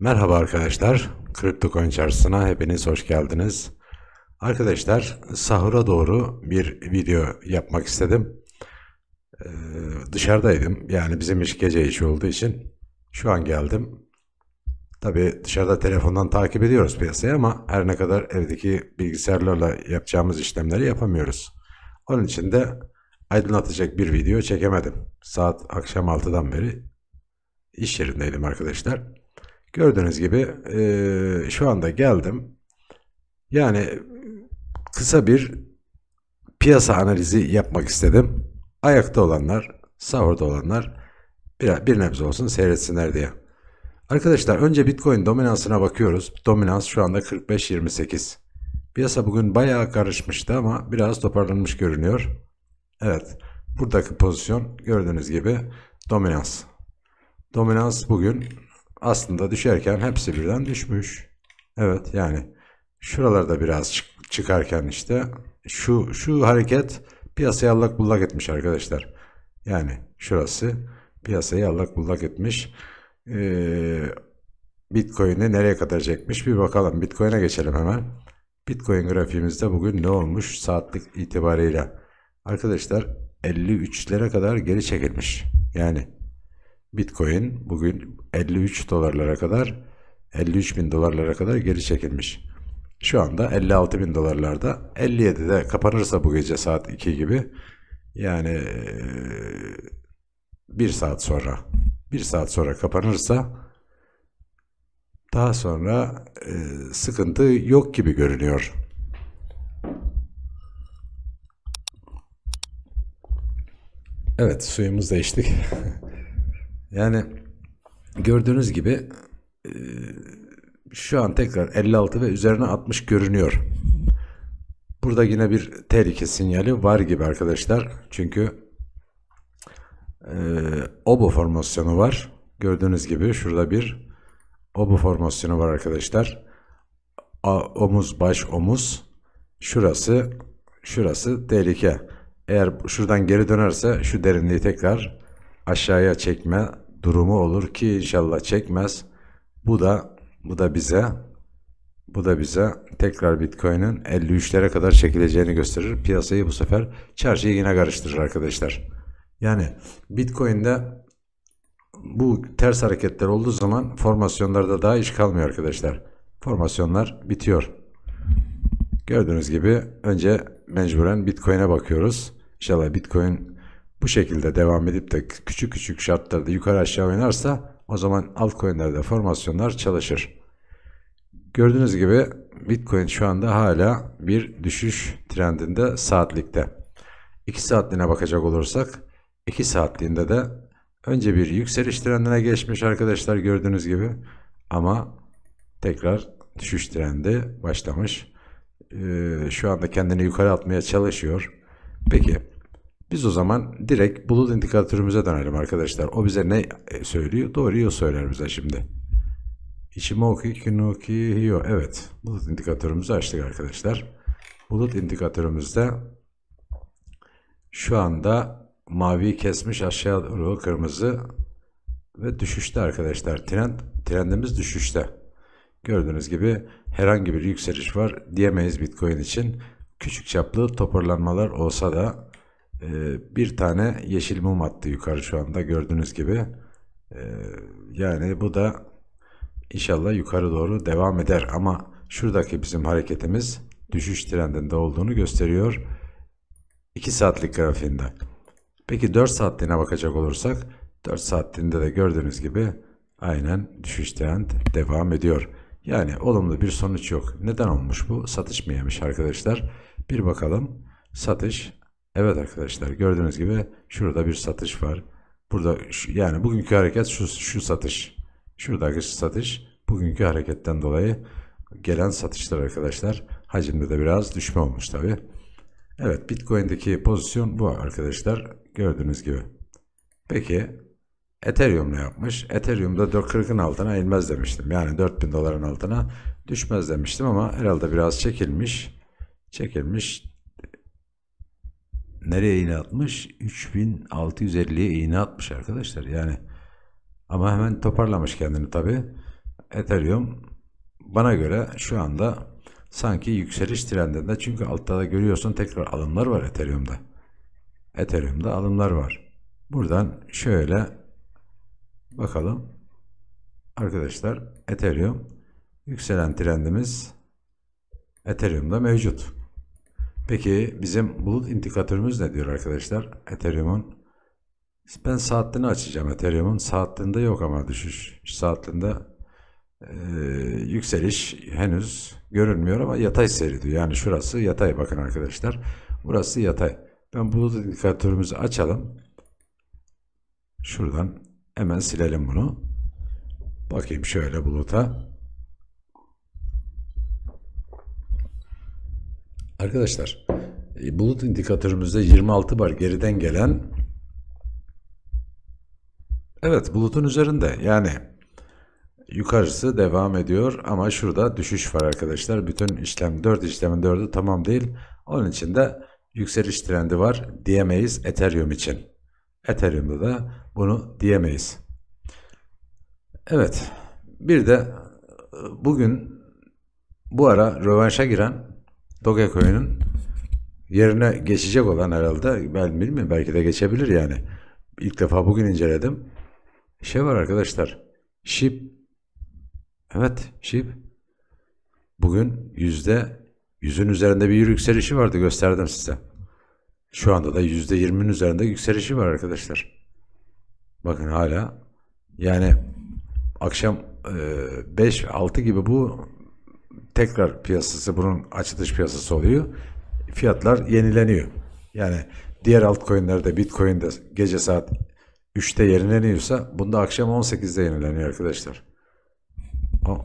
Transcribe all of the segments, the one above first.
Merhaba arkadaşlar, CryptoCoin çarşısına hepiniz hoş geldiniz. Arkadaşlar, sahura doğru bir video yapmak istedim. Ee, dışarıdaydım, yani bizim iş gece işi olduğu için şu an geldim. Tabi dışarıda telefondan takip ediyoruz piyasayı ama her ne kadar evdeki bilgisayarlarla yapacağımız işlemleri yapamıyoruz. Onun için de aydınlatacak bir video çekemedim. Saat akşam 6'dan beri iş yerindeydim arkadaşlar. Gördüğünüz gibi e, şu anda geldim. Yani kısa bir piyasa analizi yapmak istedim. Ayakta olanlar, sahurda olanlar bir, bir nebze olsun seyretsinler diye. Arkadaşlar önce Bitcoin dominansına bakıyoruz. Dominans şu anda 45.28. Piyasa bugün bayağı karışmıştı ama biraz toparlanmış görünüyor. Evet buradaki pozisyon gördüğünüz gibi dominans. Dominans bugün aslında düşerken hepsi birden düşmüş. Evet yani şuralarda biraz çık çıkarken işte şu şu hareket piyasayı allak bullak etmiş arkadaşlar. Yani şurası piyasayı allak bullak etmiş. Ee, Bitcoin'i nereye kadar çekmiş bir bakalım. Bitcoin'e geçelim hemen. Bitcoin grafiğimizde bugün ne olmuş saatlik itibarıyla? Arkadaşlar 53'lere kadar geri çekilmiş. Yani Bitcoin bugün 53 dolarlara kadar 53 bin dolarlara kadar geri çekilmiş. Şu anda 56 bin dolarlarda 57'de kapanırsa bu gece saat 2 gibi yani bir saat sonra bir saat sonra kapanırsa daha sonra e, sıkıntı yok gibi görünüyor. Evet suyumuz da içtik. Yani gördüğünüz gibi e, şu an tekrar 56 ve üzerine 60 görünüyor. Burada yine bir tehlike sinyali var gibi arkadaşlar. Çünkü e, obo formasyonu var. Gördüğünüz gibi şurada bir obo formasyonu var arkadaşlar. A, omuz baş omuz. Şurası şurası tehlike. Eğer şuradan geri dönerse şu derinliği tekrar aşağıya çekme durumu olur ki inşallah çekmez. Bu da bu da bize bu da bize tekrar Bitcoin'in 53'lere kadar çekileceğini gösterir. Piyasayı bu sefer çarşıya yine karıştırır arkadaşlar. Yani Bitcoin'de bu ters hareketler olduğu zaman formasyonlarda daha iş kalmıyor arkadaşlar. Formasyonlar bitiyor. Gördüğünüz gibi önce mecburen Bitcoin'e bakıyoruz. İnşallah Bitcoin bu şekilde devam edip de küçük küçük şartlarda yukarı aşağı oynarsa o zaman altcoin'lerde formasyonlar çalışır. Gördüğünüz gibi Bitcoin şu anda hala bir düşüş trendinde saatlikte. 2 saatliğine bakacak olursak 2 saatliğinde de önce bir yükseliş trendine geçmiş arkadaşlar gördüğünüz gibi ama tekrar düşüş trendi başlamış. Ee, şu anda kendini yukarı atmaya çalışıyor. Peki biz o zaman direkt bulut indikatörümüze dönelim arkadaşlar. O bize ne e, söylüyor? Doğruyu söyler bize şimdi. Ichimoku Kinuki Hiyo. Evet. Bulut indikatörümüzü açtık arkadaşlar. Bulut indikatörümüzde şu anda mavi kesmiş aşağı doğru kırmızı ve düşüşte arkadaşlar. Trend, trendimiz düşüşte. Gördüğünüz gibi herhangi bir yükseliş var diyemeyiz Bitcoin için. Küçük çaplı toparlanmalar olsa da ee, bir tane yeşil mum attı yukarı şu anda gördüğünüz gibi. Ee, yani bu da inşallah yukarı doğru devam eder ama şuradaki bizim hareketimiz düşüş trendinde olduğunu gösteriyor. 2 saatlik grafiğinde. Peki 4 saatliğine bakacak olursak 4 saatliğinde de gördüğünüz gibi aynen düşüş trend devam ediyor. Yani olumlu bir sonuç yok. Neden olmuş bu? Satış mı yemiş arkadaşlar? Bir bakalım. Satış Evet arkadaşlar gördüğünüz gibi şurada bir satış var. Burada yani bugünkü hareket şu, şu satış. Şuradaki satış bugünkü hareketten dolayı gelen satışlar arkadaşlar. Hacimde de biraz düşme olmuş tabi. Evet Bitcoin'deki pozisyon bu arkadaşlar. Gördüğünüz gibi. Peki Ethereum ne yapmış? Ethereum'da 4.40'ın altına inmez demiştim. Yani 4000 doların altına düşmez demiştim ama herhalde biraz çekilmiş. Çekilmiş nereye iğne atmış? 3650'ye iğne atmış arkadaşlar. Yani ama hemen toparlamış kendini tabi. Ethereum bana göre şu anda sanki yükseliş trendinde. Çünkü altta da görüyorsun tekrar alımlar var Ethereum'da. Ethereum'da alımlar var. Buradan şöyle bakalım. Arkadaşlar Ethereum yükselen trendimiz Ethereum'da mevcut. Peki bizim bulut indikatörümüz ne diyor arkadaşlar? Ethereum'un ben saatliğini açacağım Ethereum'un. Saatliğinde yok ama düşüş. Saatliğinde e, yükseliş henüz görünmüyor ama yatay seridi Yani şurası yatay bakın arkadaşlar. Burası yatay. Ben bulut indikatörümüzü açalım. Şuradan hemen silelim bunu. Bakayım şöyle buluta. Arkadaşlar e, bulut indikatörümüzde 26 bar geriden gelen evet bulutun üzerinde yani yukarısı devam ediyor ama şurada düşüş var arkadaşlar. Bütün işlem 4 işlemin 4'ü tamam değil. Onun için de yükseliş trendi var diyemeyiz Ethereum için. Ethereum'da da bunu diyemeyiz. Evet bir de e, bugün bu ara rövanşa giren Dogecoin'in yerine geçecek olan herhalde ben bilmiyorum belki de geçebilir yani. İlk defa bugün inceledim. Şey var arkadaşlar. Ship Evet Ship bugün yüzde yüzün üzerinde bir yükselişi vardı gösterdim size. Şu anda da yüzde yirminin üzerinde yükselişi var arkadaşlar. Bakın hala yani akşam 5-6 gibi bu tekrar piyasası bunun açılış piyasası oluyor. Fiyatlar yenileniyor. Yani diğer altcoin'lerde Bitcoin'de gece saat 3'te yenileniyorsa bunda akşam 18'de yenileniyor arkadaşlar.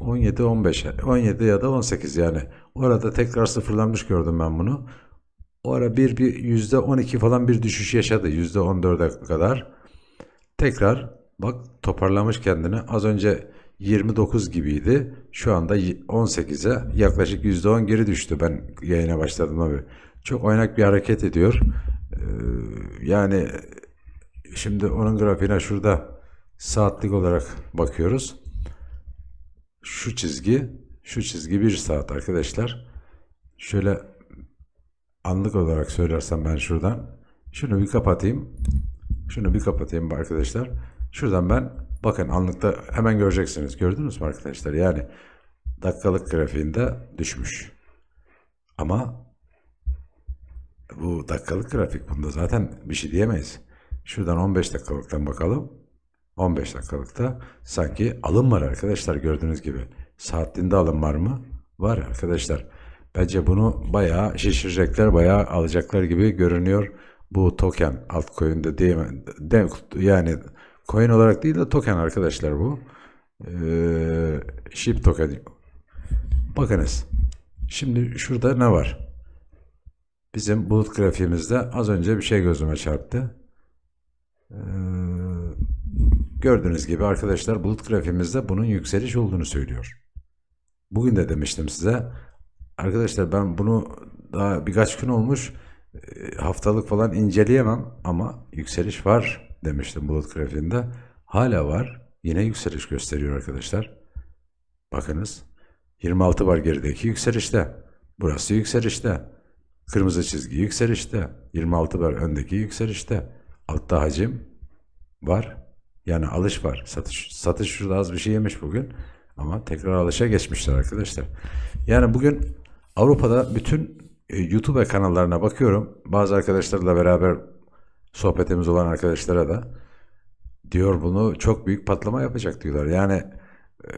17 15 17 ya da 18 yani. Orada tekrar sıfırlanmış gördüm ben bunu. O ara bir, bir %12 falan bir düşüş yaşadı. %14'e kadar. Tekrar bak toparlamış kendini. Az önce 29 gibiydi. Şu anda 18'e yaklaşık %10 geri düştü ben yayına başladım beri. Çok oynak bir hareket ediyor. Ee, yani şimdi onun grafiğine şurada saatlik olarak bakıyoruz. Şu çizgi, şu çizgi bir saat arkadaşlar. Şöyle anlık olarak söylersem ben şuradan. Şunu bir kapatayım. Şunu bir kapatayım arkadaşlar. Şuradan ben Bakın anlıkta hemen göreceksiniz. Gördünüz mü arkadaşlar? Yani dakikalık grafiğinde düşmüş. Ama bu dakikalık grafik bunda zaten bir şey diyemeyiz. Şuradan 15 dakikalıktan bakalım. 15 dakikalıkta sanki alım var arkadaşlar gördüğünüz gibi. Saatinde alım var mı? Var arkadaşlar. Bence bunu bayağı şişirecekler, bayağı alacaklar gibi görünüyor. Bu token altcoin'de değil mi? Yani Coin olarak değil de token arkadaşlar bu. Ee, ship token. Bakınız. Şimdi şurada ne var? Bizim bulut grafiğimizde az önce bir şey gözüme çarptı. Ee, gördüğünüz gibi arkadaşlar bulut grafiğimizde bunun yükseliş olduğunu söylüyor. Bugün de demiştim size. Arkadaşlar ben bunu daha birkaç gün olmuş e, haftalık falan inceleyemem ama yükseliş var demiştim bulut grafiğinde. Hala var. Yine yükseliş gösteriyor arkadaşlar. Bakınız. 26 var gerideki yükselişte. Burası yükselişte. Kırmızı çizgi yükselişte. 26 var öndeki yükselişte. Altta hacim var. Yani alış var. Satış satış şurada az bir şey yemiş bugün. Ama tekrar alışa geçmişler arkadaşlar. Yani bugün Avrupa'da bütün e, YouTube kanallarına bakıyorum. Bazı arkadaşlarla beraber sohbetimiz olan arkadaşlara da diyor bunu çok büyük patlama yapacak diyorlar. Yani e,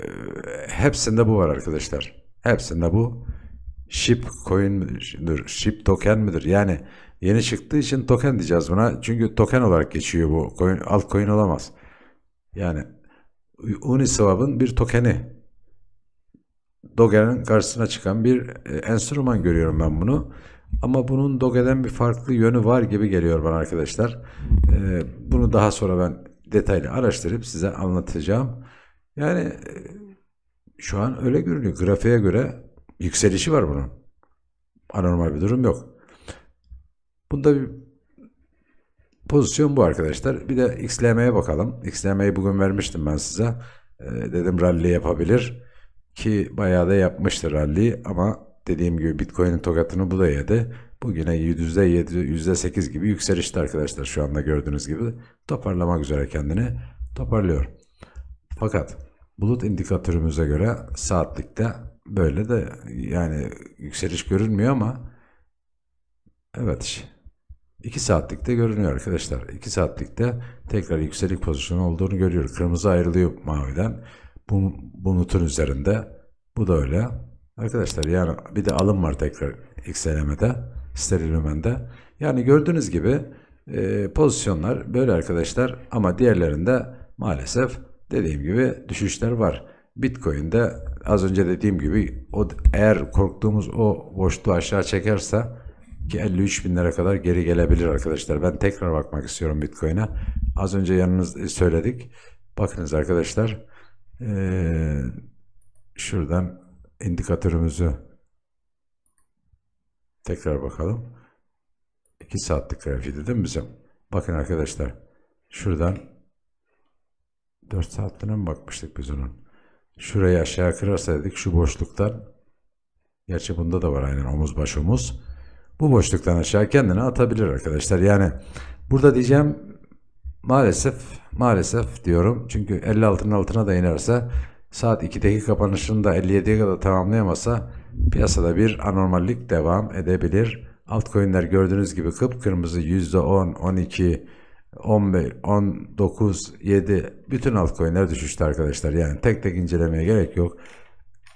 hepsinde bu var arkadaşlar. Hepsinde bu ship coin midir, ship token midir? Yani yeni çıktığı için token diyeceğiz buna. Çünkü token olarak geçiyor bu. Coin, altcoin olamaz. Yani Uniswap'ın bir tokeni. Doge'nin karşısına çıkan bir e, enstrüman görüyorum ben bunu. Ama bunun Doge'den bir farklı yönü var gibi geliyor bana arkadaşlar. Ee, bunu daha sonra ben detaylı araştırıp size anlatacağım. Yani e, şu an öyle görünüyor. Grafiğe göre yükselişi var bunun. Anormal bir durum yok. Bunda bir pozisyon bu arkadaşlar. Bir de XLM'ye bakalım. XLM'yi bugün vermiştim ben size. Ee, dedim rally yapabilir ki bayağı da yapmıştır rally ama dediğim gibi Bitcoin'in tokatını bu da yedi. Bugüne %7, %8 gibi yükselişti arkadaşlar şu anda gördüğünüz gibi toparlamak üzere kendini toparlıyor. Fakat bulut indikatörümüze göre saatlikte böyle de yani yükseliş görünmüyor ama evet 2 saatlikte görünüyor arkadaşlar. 2 saatlikte tekrar yükselik pozisyonu olduğunu görüyor. Kırmızı ayrılıyor maviden. Bu, bu nutun üzerinde. Bu da öyle. Arkadaşlar yani bir de alım var tekrar XLM'de, Sterilümen'de. Yani gördüğünüz gibi e, pozisyonlar böyle arkadaşlar ama diğerlerinde maalesef dediğim gibi düşüşler var. Bitcoin'de az önce dediğim gibi o eğer korktuğumuz o boşluğu aşağı çekerse ki 53 binlere kadar geri gelebilir arkadaşlar. Ben tekrar bakmak istiyorum Bitcoin'e. Az önce yanınız e, söyledik. Bakınız arkadaşlar. Ee, şuradan indikatörümüzü tekrar bakalım. 2 saatlik grafiği dedim bizim. Bakın arkadaşlar şuradan 4 saatliğine mi bakmıştık biz onun? Şurayı aşağı kırarsaydık şu boşluktan gerçi bunda da var aynen omuz baş omuz. Bu boşluktan aşağı kendini atabilir arkadaşlar. Yani burada diyeceğim maalesef maalesef diyorum. Çünkü 56'nın altına da inerse saat 2'deki kapanışını da 57'ye kadar tamamlayamasa piyasada bir anormallik devam edebilir. Altcoin'ler gördüğünüz gibi kıpkırmızı %10, 12, 15, 19, 7 bütün altcoin'ler düşüştü arkadaşlar. Yani tek tek incelemeye gerek yok.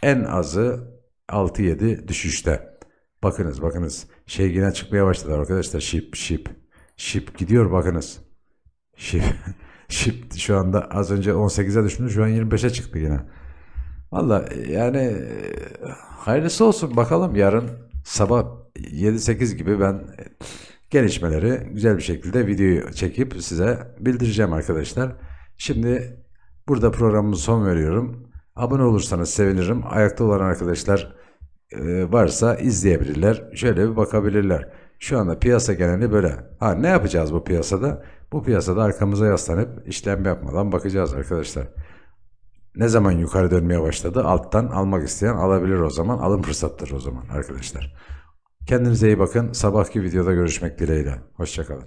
En azı 6-7 düşüşte. Bakınız bakınız şey yine çıkmaya başladı arkadaşlar. Ship, ship. Ship gidiyor bakınız. Ship. Şimdi şu anda az önce 18'e düşmüş şu an 25'e çıktı yine. Valla yani hayırlısı olsun bakalım yarın sabah 7-8 gibi ben gelişmeleri güzel bir şekilde videoyu çekip size bildireceğim arkadaşlar. Şimdi burada programımı son veriyorum. Abone olursanız sevinirim. Ayakta olan arkadaşlar e, varsa izleyebilirler. Şöyle bir bakabilirler. Şu anda piyasa geneli böyle. Ha ne yapacağız bu piyasada? Bu piyasada arkamıza yaslanıp işlem yapmadan bakacağız arkadaşlar. Ne zaman yukarı dönmeye başladı? Alttan almak isteyen alabilir o zaman. Alım fırsattır o zaman arkadaşlar. Kendinize iyi bakın. Sabahki videoda görüşmek dileğiyle. Hoşçakalın.